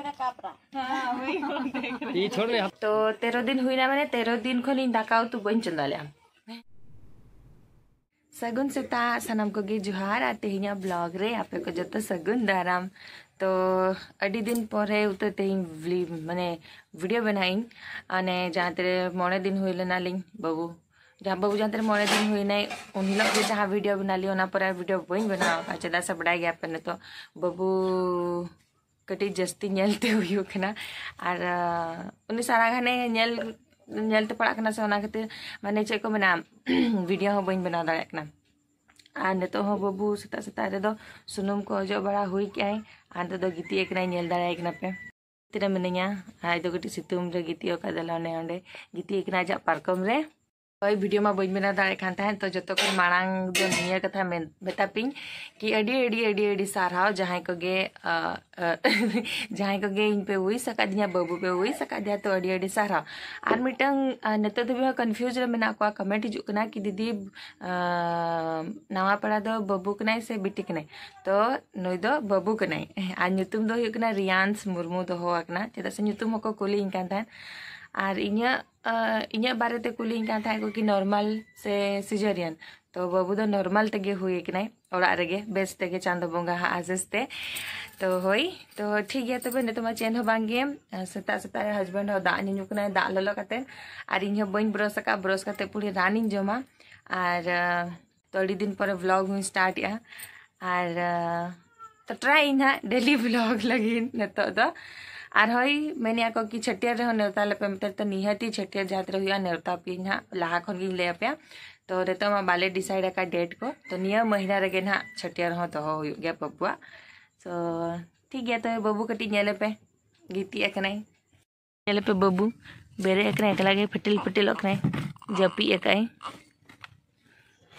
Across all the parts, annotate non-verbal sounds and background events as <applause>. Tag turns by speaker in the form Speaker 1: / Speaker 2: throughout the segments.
Speaker 1: हाँ, तो दिन हुई ना दिन दाका तो बन चंदा सगुन सेता सनम को जुहार आते हिंया ब्लॉग रे आप जो तो सगुन दाराम तो अड़ी दिन पर उतरते मैंने वीडियो बनाई अने जहाँ तेरे मोड़े दिन हुई लेना लिंग बबू जहाँ बबू जहाँ तेरे मोड़े दिन हुई ना उन जहाँ वीडियो बना ली उन पर वीडियो बन बना चेदा सा बड़ा तो बबू कटी जस्ती नलते हुईना और उन सारागानते पड़ा से मानी चेक को मेना भिडियो बी बना दाकना आ नित बबू सेता सेता रेद सुनूम को अजो बड़ा हुई कि आते गीती कल दापे तीन मिना आज कटी सितुम गीती अने गीती आज पारकम रे कोई तो वीडियो में बुझ मिला दाखान तो जो तो कोई मांग जो नियर कथा मेतापी कि अड़ी अड़ी अड़ी अड़ी सारहाव जहाँ को गे <laughs> जहाँ को गे इन पे हुई सका दिया बबू पे हुई सका दिया तो अड़ी अड़ी सारहाव और मिटंग नेता तो भी कन्फ्यूज मेना को कमेंट हजना कि दीदी नवापड़ा दो बबू कना से तो दो बबू कना और मुरमू दोना चेदा इन इन बारे ते कुली कुलीन था कि नॉर्मल से सिजरियन तो बाबू तो नॉर्मल तेगे हुए कि नहीं बेस तेगे चांद बंगा आजेस ते तो हई तो ठीक है तब तो चेन बांगे सेता सेता रे हस्बैंड हो दा निनु कने ललो कते आर इन बइन ब्रश का ब्रश कते पुरी रानी जमा आर तोड़ी दिन पर व्लॉग में स्टार्ट या तो ट्राई इन डेली व्लॉग लगे नितो आर हई मैंने आको कि छठियार रहो नेवता लेपे मतलब तो निहती छठियार जात रहो या नेवता पी ना खन गिन ले पे तो रेतो मा बाले डिसाइड का डेट को तो निया महीना रे ना छठियार हो तो हो गया पप्पुआ सो तो ठीक है तो बबू कटी नेले पे गीती एक नै नेले पे बबू बेरे एक नै एकला के फटिल फटिल ओक नै जपी एकै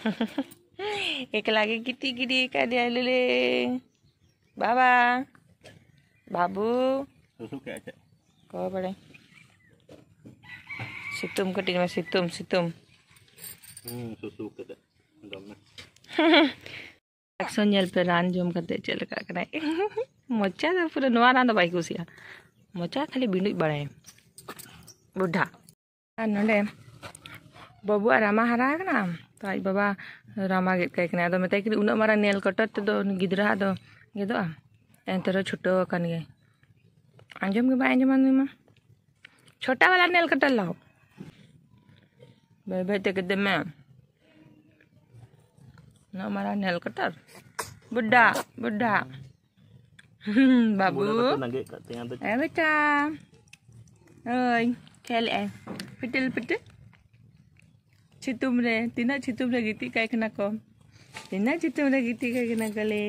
Speaker 1: <laughs> एक लगे गिटी गिटी का दिया ले बाबा बाबू एक्शन जल पे रान जो करते चल का <laughs> मचा तो पूरा नवा रान खाली बिंडू बड़े बुढ़ा नोडे बाबू रामा हरा करना तो आज बाबा रामा गेद का करना तो मैं तो उन मारा नल कटर तो गिदरा दो गेदो एंतरो anjam ke bayan jaman ni mah chota wala nail cutter lao bhai ma no mara nail cutter budda budda babu ae beta oi khel ae pitil pit chitum re tina chitum re giti kai kana ko tina chitum re giti kai kana kale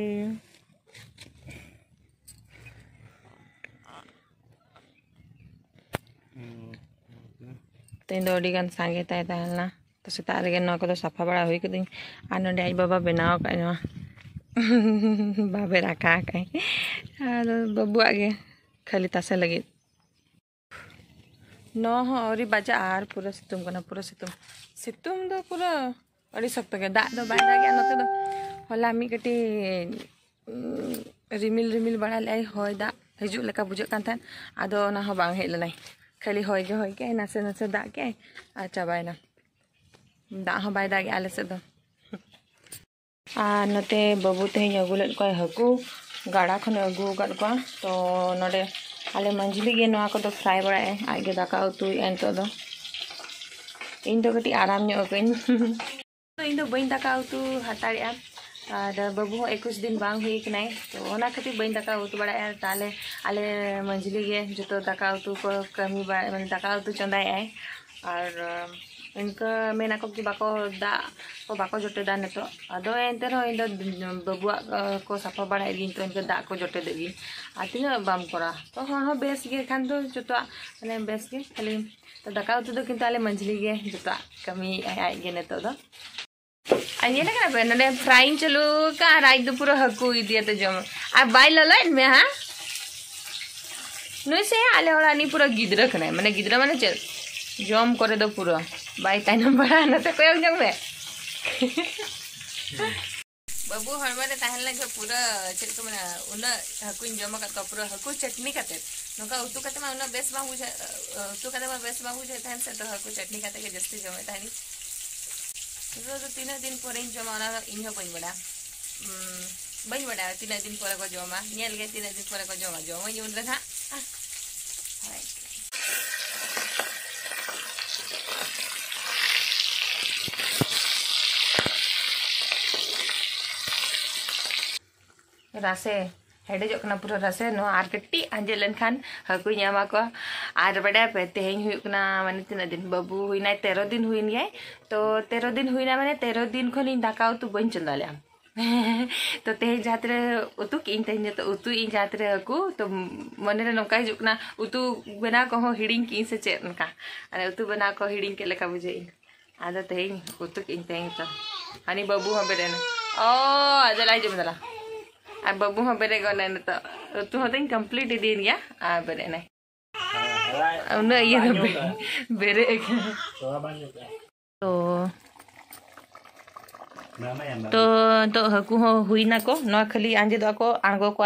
Speaker 1: ᱛᱮᱦᱮᱧ ᱫᱚ ᱟᱹᱰᱤᱜᱟᱱ ᱥᱟᱸᱜᱮ ᱛᱟᱭ ᱛᱟᱦᱮᱸ ᱞᱮᱱᱟ ᱛᱚ ᱥᱮᱛᱟᱜ ᱨᱮᱜᱮ ᱱᱚᱣᱟ ᱠᱚᱫᱚ ᱥᱟᱯᱷᱟ ᱵᱟᱲᱟ ᱦᱩᱭ ᱠᱟᱹᱫᱟᱹᱧ ᱟᱨ ᱱᱚᱰᱮ ᱟᱡ ᱵᱟᱵᱟ ᱵᱮᱱᱟᱣ ᱟᱠᱟᱫ ᱱᱚᱣᱟ ᱵᱟᱵᱮᱨ ᱟᱠᱟ ᱟᱠᱟᱭ ᱟᱨ ᱵᱟᱹᱵᱩᱣᱟᱜ ᱜᱮ ᱠᱷᱟᱹᱞᱤ ᱛᱟᱥᱮ ᱞᱟᱹᱜᱤᱫ ᱱᱚ ᱦᱚᱸ ᱟᱹᱣᱨᱤ ᱵᱟᱡᱟᱜᱼᱟ ᱟᱨ ᱯᱩᱨᱟᱹ ᱥᱤᱛᱩᱝ ᱠᱟᱱᱟ ᱯᱩᱨᱟᱹ ᱥᱤᱛᱩᱝ ᱥᱤᱛᱩᱝ ᱫᱚ ᱯᱩᱨᱟᱹ ᱟᱹᱰᱤ ᱥᱚᱠᱛᱚ ᱜᱮ ᱫᱟᱜ ᱫᱚ ᱵᱟᱭ ᱫᱟᱜᱮᱜᱼᱟ ᱱᱚᱛᱮ ᱫᱚ ᱦᱚᱞᱟ ᱢᱤᱫ ᱠᱟᱹᱴᱤᱡ ᱨᱤᱢᱤᱞ ᱨᱤᱢᱤᱞ ᱵᱟᱲᱟ ᱞᱮᱜᱼᱟᱭ ᱦᱚᱭ ᱫᱟᱜ ᱦᱤᱡᱩᱜ ᱞᱮᱠᱟ ᱵᱩᱡᱷᱟᱹᱜ ᱠᱟᱱ ᱛᱟᱦᱮᱸᱫ ᱟᱫᱚ ᱚᱱᱟ ᱦᱚᱸ ᱵᱟᱝ ᱦᱮᱡ ᱞᱮᱱᱟᱭ ખાલી હોય ગયા હોય ગયા નાસે નાસે દાગે આ ચવાયના દાહ બાય દાગે આલે છે તો આ નતે બબુ તેહી અગુ લેટ કોઈ હકુ ગાડા ખને અગુ કાડ કોવા તો નડે આલે મંજલી ગે નોઆ કો તો ફ્રાય બળાય આગે દાકા ઉતુ એન તો દો ᱤᱧ ᱫᱚ ᱠᱟᱹᱴᱤᱡ ᱟᱨᱟᱢ ᱧᱚᱜ ᱟᱹᱠᱟᱹᱧ ᱤᱧ ᱫᱚ ᱵᱟᱹᱧ ᱫᱟᱠᱟ ᱩᱛᱩ ᱦᱟᱛᱟᱲᱮᱜᱼᱟ ᱟᱨ ᱵᱟᱹᱵᱩ ᱦᱚᱸ ᱮᱠᱩᱥ ᱫᱤᱱ ᱵᱟᱝ ᱦᱩᱭ ᱠᱟᱱᱟᱭ ᱛᱚ ᱚᱱᱟ ᱠᱷᱟᱹᱛᱤᱨ ᱵᱟᱹᱧ ᱫᱟᱠᱟ ᱩᱛᱩ ᱵᱟᱲᱟᱭᱟ ᱛᱟᱦᱞᱮ ᱟᱞᱮ ᱢᱟᱹᱡᱽᱞᱤ ᱜᱮ ᱡᱚᱛᱚ ᱫᱟᱠᱟ ᱩᱛᱩ ᱠᱚ ᱠᱟᱹᱢᱤ ᱵᱟᱲᱟ ᱢᱟᱱᱮ ᱫᱟᱠᱟ ᱩᱛᱩ ᱪᱚᱸᱫᱟᱭᱟᱭ ᱟᱨ इनका मेना को कि बाको दा को बाको जोटे दा नेतो अदो एंते रो इन बबुआ को साफा बड़ा दिन तो इनका दा को जोटे देगी आ तीन बाम करा तो हन हो बेस गे खान तो जतो माने बेस गे खाली तो दाका उतु दो किंतु आले मंजली गे जतो कमी आय गे नेतो दो ये लगा पे ना फ्राइंग चलो का राइट दो पूरा हकु दिया तो जम आ बाई लल में हाँ नुई से आले हड़ा नहीं पूरा गिद्र खने मैंने गिद्र मैंने चल जम करे दो पूरा बाई ताई बड़ा आना तो कोई जम में बाबू हर बार ताहल लगे पूरा चल को मैं उन हकुन जम का तो पूरा हकु चटनी का नका उतु काते बेस बाबू उतु काते मैं बेस बाहु जे तहन से तो हकु चटनी का जस्ती जमे तहनी जो तीन दिन पर जमा इन बड़ी बड़ा बड़ी बड़ा तीन दिन पर को जमा नलगे तीन दिन पर को जमा जमा उन रासे हेडेजना पूरा रासे आर कटी आंजे खान हकू नामा ᱟᱨ ᱵᱟᱰᱟᱭ ᱯᱮ ᱛᱮᱦᱮᱧ ᱦᱩᱭᱩᱜ ᱠᱟᱱᱟ ᱢᱟᱱᱮ ᱛᱤᱱᱟᱹᱜ ᱫᱤᱱ ᱵᱟᱹᱵᱩ ᱦᱩᱭᱱᱟᱭ ᱛᱮᱨᱚ ᱫᱤᱱ ᱦᱩᱭᱮᱱ ᱜᱮᱭᱟᱭ ᱛᱚ ᱛᱮᱨᱚ ᱫᱤᱱ ᱦᱩᱭᱱᱟ ᱢᱟᱱᱮ ᱛᱮᱨᱚ ᱫᱤᱱ ᱠᱷᱚᱱᱤᱧ ᱫᱟᱠᱟ ᱩᱛᱩ ᱵᱟᱹᱧ ᱪᱚᱸᱫᱟ ᱞᱮᱜᱼᱟ तो तेज जहाँ उतु किन तेज तो उतु इन जहाँ हकू तो मन नौका हजना उतु बना को हिड़ी किन से चेक अरे उतु बना को हिड़ी के लेका बुझे आज तेज उतु किन तेज तो हानी बाबू हम बेरे ओ आज लाई जम दला आ बाबू हम बेरे गए तो उतु हम कम्प्लीट इदीन गया आ बेरे
Speaker 2: ano na iyan na bere
Speaker 1: to to to haku ho hui na ko no khali anje do ko ango ko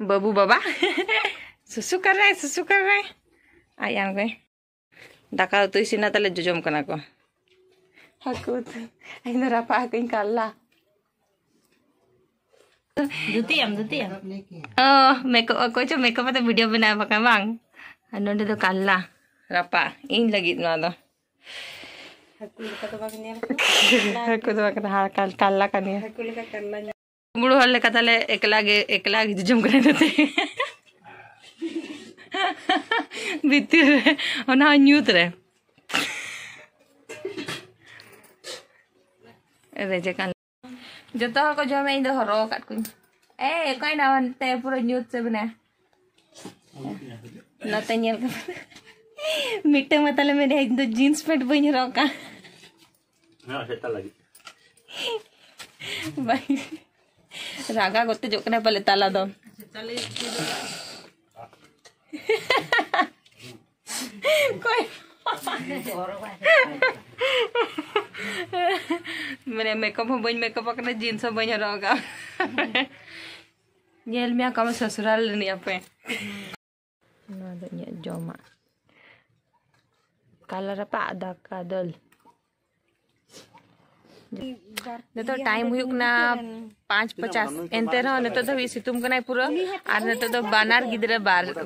Speaker 1: babu baba <laughs> susu kar rai susu kar rai ai ango daka to isina tale jojom kana ko haku to ai na <laughs> rapa ko in kala Dutiam, dutiam. Oh, make up aku aja make up atau video benar apa kan bang? ᱟᱨ ᱱᱚᱸᱰᱮ ᱫᱚ ᱠᱟᱞᱞᱟ ᱨᱟᱯᱟᱜ ᱤᱧ ᱞᱟᱹᱜᱤᱫ ᱱᱚᱣᱟ ᱫᱚ ᱦᱟᱹᱠᱩ ᱫᱚ ᱵᱟᱝ ᱠᱟᱱᱟ ᱠᱟᱞᱞᱟ ᱠᱟᱱ ᱜᱮᱭᱟ ᱠᱩᱢᱵᱽᱲᱩ ᱦᱚᱲ ᱞᱮᱠᱟ ᱛᱟᱦᱞᱮ ᱮᱠᱞᱟ ᱜᱮ ᱮᱠᱞᱟ ᱜᱮ ᱡᱚᱢ ᱠᱟᱱᱟ ᱱᱚᱛᱮ ᱵᱷᱤᱛᱤᱨ ᱨᱮ ᱚᱱᱟ ᱦᱚᱸ ᱧᱩᱛ ᱨᱮ ᱨᱮᱡᱮ ᱠᱟᱱ ᱡᱚᱛᱚ ᱦᱚᱲ ᱠᱚ ᱡᱚᱢᱮ ᱤᱧ ᱫᱚ ᱦᱚᱨᱚ ᱟᱠᱟᱫ ᱠᱚᱧ ᱮ ᱚᱠᱚᱭ ᱱᱟᱣᱟ ᱱᱚᱛᱮ ᱯᱩᱨᱟᱹ ᱧᱩᱛ ᱥᱮ ᱢᱮᱱᱟᱭᱟ नाता मिट्टे मतलब मेरे तो जीन्स पेट बोई नहीं रहा भाई रागा करते जो करना पहले ताला दो कोई मेरे मेकअप हो बोई मेकअप करने जीन्स हो बोई नहीं रहा येल में आ कम ससुराल नहीं आपे Nada ba niya, Joma? Kalar pa, ada dol. Nito time huyuk na 5.50. Ente no, nito daw isitum ko na pura. Ar nito daw banar gidra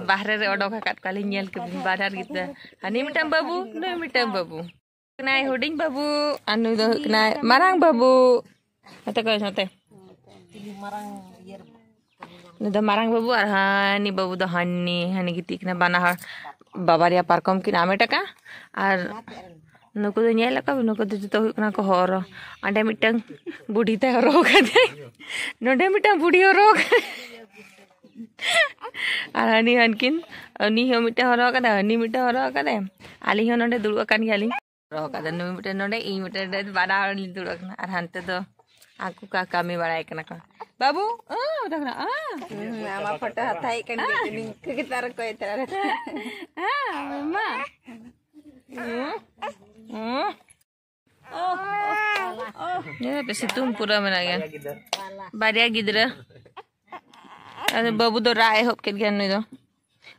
Speaker 1: bahre re odok hakat kali nyel ke banar gidra. Hani mitam babu, no mitam babu. Kenai huding babu, anu do kenai marang babu. Ata kau sate. Marang yer Nada marang babu arhani babu dohani hani gitik na banahar babaria parkom kina ametaka ar nuku do nyela kabu nuku do jito hiku na kohoro ande mitang budi te horo kate nonde mitang budi horo kate arhani hankin ani hiu mita horo kate ani mita horo kate ali hiu nonde dulu akan kali horo kate nuku mita nonde i mita nonde banahar nindu rok na arhante do आंकु का कमी बड़ा एक नका बाबू आ उधर आ मामा photo हथाई कन के link के तर को इतर आ मम्मा तुम पूरा में गया बारिया गिदर बाबू तो राय होप के गन नहीं तो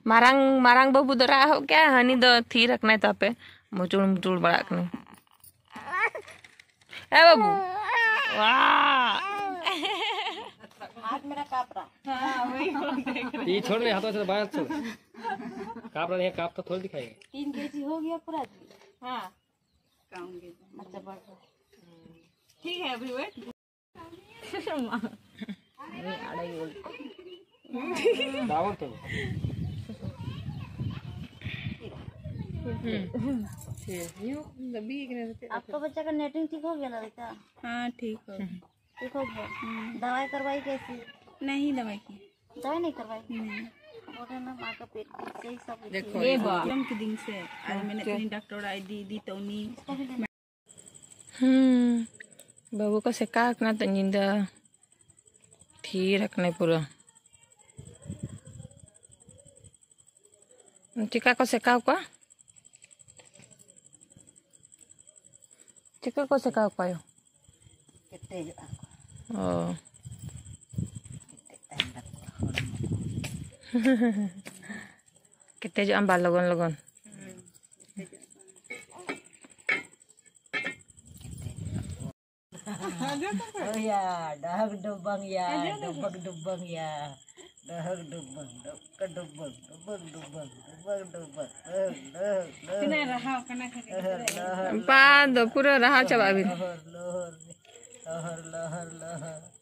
Speaker 1: मारंग मारंग बाबू तो राय हो क्या हनी तो थी रखना है तो पे मुचुल मुचुल बड़ा बाबू हाथ मेरा काप रहा ये छोड़ ले हाथों से बाहर थोड़ी दिखाएगा तीन के जी हो गया पूरा जी हाँ अच्छा, ठीक है अभी वेट अरे बोल दावन थे आपका बच्चा का नेटिंग ठीक हो गया ना बेटा हाँ ठीक हो ठीक हो गया दवाई करवाई कैसी नहीं दवाई की दवाई नहीं करवाई देखो ये बाम के दिन से हाँ, मैंने अपनी डॉक्टर आई दी दी तो नहीं हम्म बाबू का सिका रखना तो जिंदा ठीक रखने पूरा चिका को सिका हुआ Chicken ko sa kayo. Kete ako. oh Kete jo ang logon. Oh ya, dah dubang ya, dubang dubang ya. पाद पूरा रहा चबाबी लहर लहर लहर